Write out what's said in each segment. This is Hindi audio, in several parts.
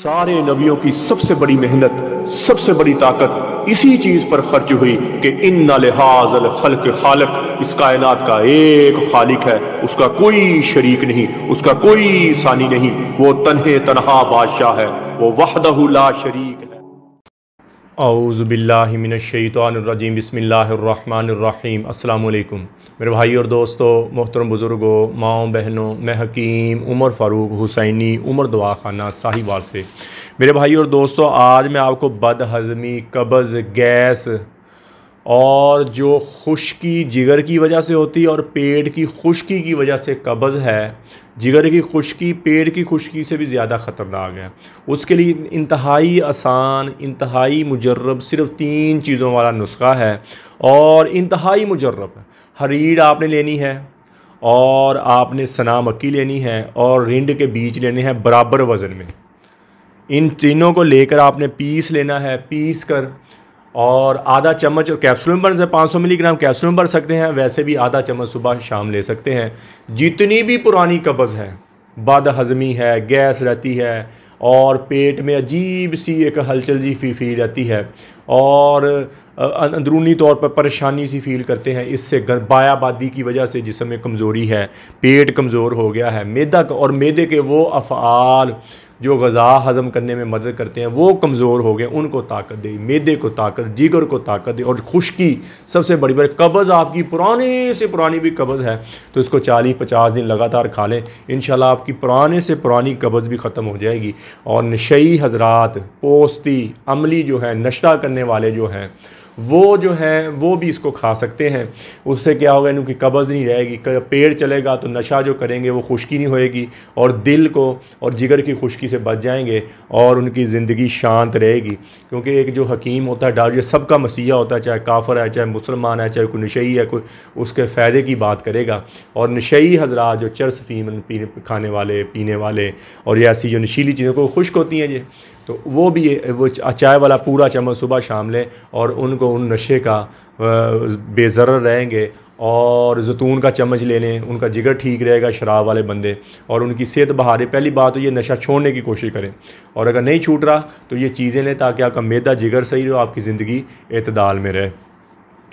सारे नबियों की सबसे बड़ी मेहनत सबसे बड़ी ताकत इसी चीज पर खर्च हुई कि इन नहाजल खलक खालक इस कायनात का एक खालिक है उसका कोई शरीक नहीं उसका कोई सानी नहीं वो तनहे तनहा बादशाह है वो वहदहुला शरीक है आउज़बिल्लिमिनशैतरजीम बसमीम अल्लाम मेरे भाई और दोस्तों मोहतरम बुज़ुर्गों माओ बहनों मैं हकीम उमर फ़ारूक हुसैनी उमर दुआ खाना साहिवाल से मेरे भाई और दोस्तों आज मैं आपको बदहज़मी कब्ज़ गैस और जो खुश्की जिगर की वजह से होती है और पेट की खुश्की की वजह से कब्ज़ है जिगर की खुश्की पेट की खुश्की से भी ज़्यादा ख़तरनाक है उसके लिए इंतहाई आसान इंतहाई मुजरब सिर्फ तीन चीज़ों वाला नुस्खा है और इंतहाई मुजरब हरीड आपने लेनी है और आपने सना मक्की लेनी है और रिंड के बीज लेने हैं बराबर वज़न में इन तीनों को लेकर आपने पीस लेना है पीस कर और आधा चम्मच कैप्सूल में से पाँच सौ मिलीग्राम कैप्सूल में भर सकते हैं वैसे भी आधा चम्मच सुबह शाम ले सकते हैं जितनी भी पुरानी कब्ज़ है बाद हज़मी है गैस रहती है और पेट में अजीब सी एक हलचल जी फी फील रहती है और अंदरूनी तौर पर परेशानी सी फील करते हैं इससे बायाबादी की वजह से जिसम में कमज़ोरी है पेट कमज़ोर हो गया है मैदा और मैदे के वो अफ़ाल जो गज़ा हज़म करने में मदद करते हैं वो कमज़ोर हो गए उनको ताकत दे मैदे को ताकत जिगर को ताकत दे और खुश्की सबसे बड़ी बात कब्ज़ आपकी पुराने से पुरानी भी कब्ज़ है तो इसको चालीस पचास दिन लगातार खा लें इन आपकी पुराने से पुरानी कब्ज़ भी ख़त्म हो जाएगी और नशई हजरात पोस्ती अमली जो है नश्ता करने वाले जो हैं वो जो हैं वो भी इसको खा सकते हैं उससे क्या होगा इनकी कब्ज़ नहीं रहेगी पेड़ चलेगा तो नशा जो करेंगे वो खुश्की नहीं होएगी और दिल को और जिगर की खुश्की से बच जाएंगे और उनकी ज़िंदगी शांत रहेगी क्योंकि एक जो हकीम होता है डार सबका मसीहा होता है चाहे काफर है चाहे मुसलमान है चाहे कोई नशई है कोई उसके फ़ायदे की बात करेगा और नशई हजरा जो फीमन पीने खाने वाले पीने वाले और ऐसी जो नशीली चीज़ों को खुश्क होती हैं ये तो वो भी वो चाय वाला पूरा चम्मच सुबह शाम लें और उनको उन नशे का बेज़र रहेंगे और जतून का चम्मच ले लें उनका जिगर ठीक रहेगा शराब वाले बंदे और उनकी सेहत बहारे पहली बात तो ये नशा छोड़ने की कोशिश करें और अगर नहीं छूट रहा तो ये चीज़ें लें ताकि आपका मैदा जिगर सही रहे आपकी ज़िंदगी अतदाल में रहे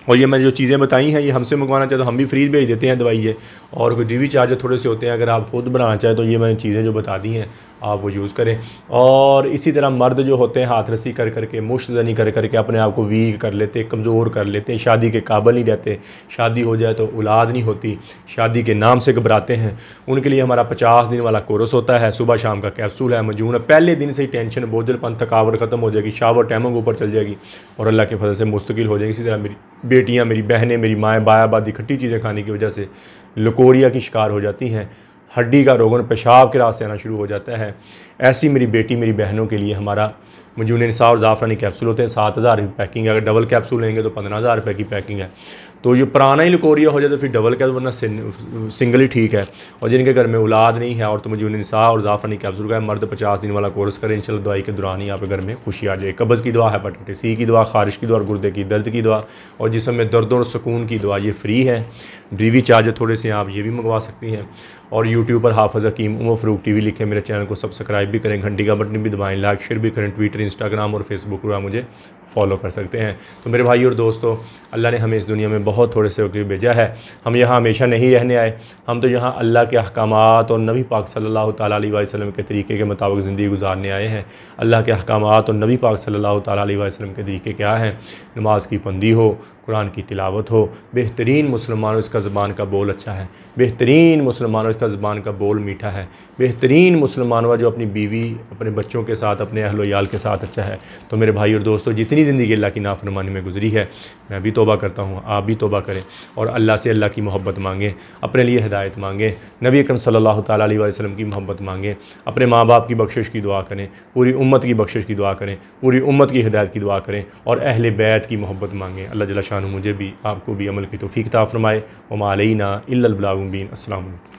और ये मैं जो चीज़ें बताई हैं ये हमसे मंगवाना चाहे तो हम भी फ्री भेज देते हैं दवाइए और डिवी चार्जर थोड़े से होते हैं अगर आप खुद बनाना चाहें तो ये मैंने चीज़ें जो बता दी हैं आप वो यूज़ करें और इसी तरह मर्द जो होते हैं हाथ रस्सी कर करके मुश्त जनी कर करके अपने आप को वीक कर लेते हैं कमज़ोर कर लेते हैं शादी के काबल नहीं रहते शादी हो जाए तो औलाद नहीं होती शादी के नाम से घबराते हैं उनके लिए हमारा पचास दिन वाला कोर्स होता है सुबह शाम का कैप्सूल है मजून पहले दिन से ही टेंशन बोझलपन थकावट ख़त्म हो जाएगी शावर टैमों ऊपर चल जाएगी और अल्लाह के फजल से मुस्तकिल हो जाएगी इसी तरह मेरी बेटियाँ मेरी बहनें मेरी माएँ बायाबादी खट्टी चीज़ें खाने की वजह से लकोरिया की शिकार हो जाती हैं हड्डी का रोगन पेशाब के रास्ते आना शुरू हो जाता है ऐसी मेरी बेटी मेरी बहनों के लिए हमारा मजून नसा और ज़ाफ़रानी कैप्सूल होते हैं सात हज़ार की पैकिंग है अगर डबल कैप्सूल लेंगे तो पंद्रह हज़ार रुपये की पैकिंग है तो ये पुराना ही लकोरिया हो जाए तो फिर डबल का वरना सिंगल ही ठीक है और जिनके घर में औलाद नहीं है और तो मुझे उनसा और जाफरानी कैप्सूल का मर्द पचास दिन वाला कोर्स करें इन दवाई के दौरान ही आपके घर में खुशी आ जाए कब्ज़ की दवा हेपाटाइटिस सी की दवा खारिश की दवा और गुर्दे की दर्द की दवा और जिसम में दर्द और सुकून की दवा ये फ्री है डिलीवरी चार्ज थोड़े से आप ये भी मंगवा सकती हैं और यूट्यूब पर हाफज हकीम उमर फरूक टी वी लिखे मेरे चैनल को सब्सक्राइब भी करें घंटी का बटन भी दबाएँ लाइक शेयर भी करें ट्विटर इंस्टाग्राम और फेसबुक पर मुझे फॉलो कर सकते हैं तो मेरे भाई और दोस्तों अल्लाह ने हमें इस दुनिया में बहुत बहुत थोड़े से वक्त भेजा है हम यहाँ हमेशा नहीं रहने आए हम तो यहाँ अल्लाह के अहकाम और नबी पाक सल्लल्लाहु अलैहि वसल्लम के तरीके के मुताबिक ज़िंदगी गुजारने आए हैं अल्लाह के अहकाम और नबी पाक सल्लल्लाहु अलैहि वसल्लम के तरीके क्या हैं नमाज की पंदी हो कुरान की तिलावत हो बेहतरीन मुसलमानों इसका ज़बान का बोल अच्छा है बेहतरीन मुसलमानों इसका ज़बान का बोल मीठा है बेहतरीन मुसलमानवा जो अपनी बीवी अपने बच्चों के साथ अपने अहलोयाल के साथ अच्छा है तो मेरे भाई और दोस्तों जितनी ज़िंदगी अल्लाह की नाफरमानी में गुजरी है मैं भी तोबा करता हूँ आप भी भी तोबा करें और अल्लाह से अल्लाह की मोहब्बत मांगें अपने लिए हदायत मांगें नबी अकरम सल्लल्लाहु अलैहि वसल्लम की मोहब्बत मांगें अपने माँ बाप की बख्शिश की दुआ करें पूरी उम्मत की बख्शिश की दुआ करें पूरी उम्मत की हदायत की दुआ करें और अहल बैत की मोहब्बत मांगें अल्लाह जला शाह मुझे भी आपको भी अमल की तोफ़ी किताब फरमाए वमालना इल्लाबलाउबीन असल